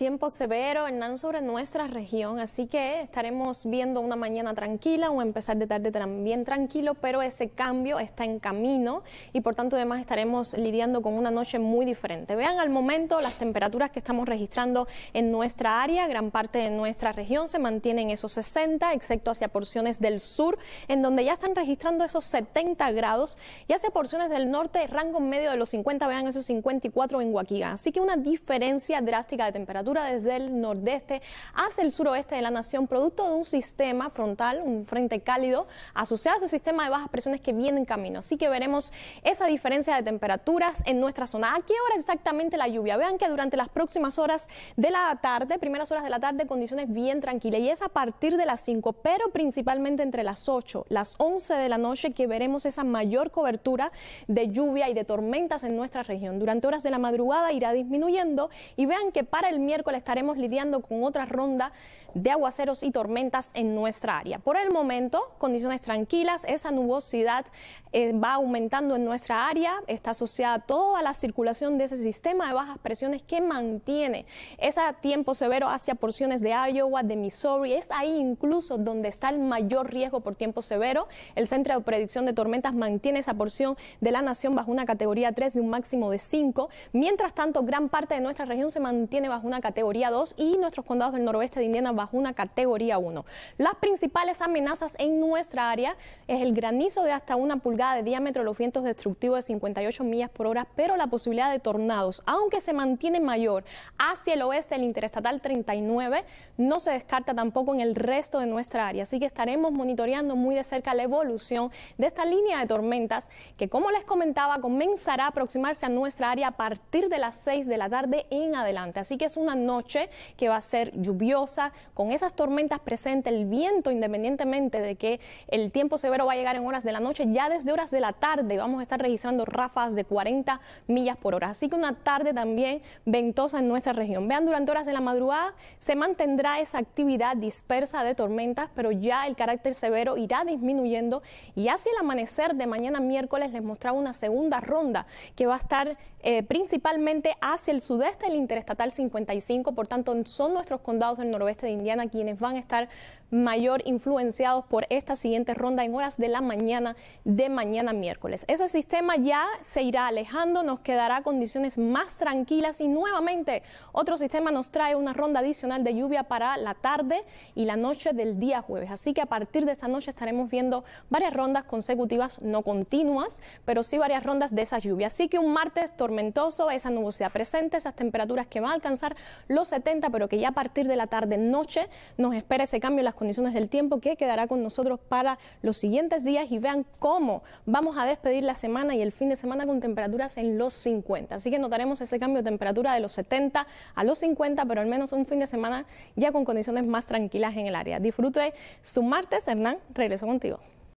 tiempo severo, Hernán, sobre nuestra región, así que estaremos viendo una mañana tranquila, o empezar de tarde también tranquilo, pero ese cambio está en camino y por tanto además estaremos lidiando con una noche muy diferente. Vean al momento las temperaturas que estamos registrando en nuestra área, gran parte de nuestra región se mantiene en esos 60, excepto hacia porciones del sur, en donde ya están registrando esos 70 grados y hacia porciones del norte, rango medio de los 50, vean esos 54 en Huaquiga. Así que una diferencia drástica de temperatura desde el nordeste hacia el suroeste de la nación, producto de un sistema frontal, un frente cálido, asociado a ese sistema de bajas presiones que viene en camino. Así que veremos esa diferencia de temperaturas en nuestra zona. ¿A qué hora exactamente la lluvia? Vean que durante las próximas horas de la tarde, primeras horas de la tarde, condiciones bien tranquilas. Y es a partir de las 5, pero principalmente entre las 8, las 11 de la noche, que veremos esa mayor cobertura de lluvia y de tormentas en nuestra región. Durante horas de la madrugada irá disminuyendo y vean que para el miércoles estaremos lidiando con otra ronda de aguaceros y tormentas en nuestra área. Por el momento, condiciones tranquilas, esa nubosidad eh, va aumentando en nuestra área, está asociada a toda la circulación de ese sistema de bajas presiones que mantiene ese tiempo severo hacia porciones de Iowa, de Missouri, es ahí incluso donde está el mayor riesgo por tiempo severo. El Centro de Predicción de Tormentas mantiene esa porción de la nación bajo una categoría 3 de un máximo de 5, mientras tanto gran parte de nuestra región se mantiene bajo una categoría categoría 2 y nuestros condados del noroeste de Indiana bajo una categoría 1. Las principales amenazas en nuestra área es el granizo de hasta una pulgada de diámetro, los vientos destructivos de 58 millas por hora, pero la posibilidad de tornados, aunque se mantiene mayor hacia el oeste del Interestatal 39, no se descarta tampoco en el resto de nuestra área. Así que estaremos monitoreando muy de cerca la evolución de esta línea de tormentas que, como les comentaba, comenzará a aproximarse a nuestra área a partir de las 6 de la tarde en adelante. Así que es una noche que va a ser lluviosa, con esas tormentas presentes, el viento, independientemente de que el tiempo severo va a llegar en horas de la noche, ya desde horas de la tarde vamos a estar registrando ráfagas de 40 millas por hora. Así que una tarde también ventosa en nuestra región. Vean, durante horas de la madrugada se mantendrá esa actividad dispersa de tormentas, pero ya el carácter severo irá disminuyendo y hacia el amanecer de mañana miércoles les mostraba una segunda ronda que va a estar eh, principalmente hacia el sudeste del Interestatal 56 por tanto son nuestros condados del noroeste de Indiana quienes van a estar mayor influenciados por esta siguiente ronda en horas de la mañana de mañana miércoles. Ese sistema ya se irá alejando, nos quedará condiciones más tranquilas y nuevamente otro sistema nos trae una ronda adicional de lluvia para la tarde y la noche del día jueves. Así que a partir de esta noche estaremos viendo varias rondas consecutivas, no continuas, pero sí varias rondas de esa lluvia. Así que un martes tormentoso, esa nubosidad presente, esas temperaturas que va a alcanzar los 70, pero que ya a partir de la tarde-noche nos espera ese cambio en las condiciones del tiempo que quedará con nosotros para los siguientes días y vean cómo vamos a despedir la semana y el fin de semana con temperaturas en los 50. Así que notaremos ese cambio de temperatura de los 70 a los 50, pero al menos un fin de semana ya con condiciones más tranquilas en el área. Disfrute su martes, Hernán, regreso contigo.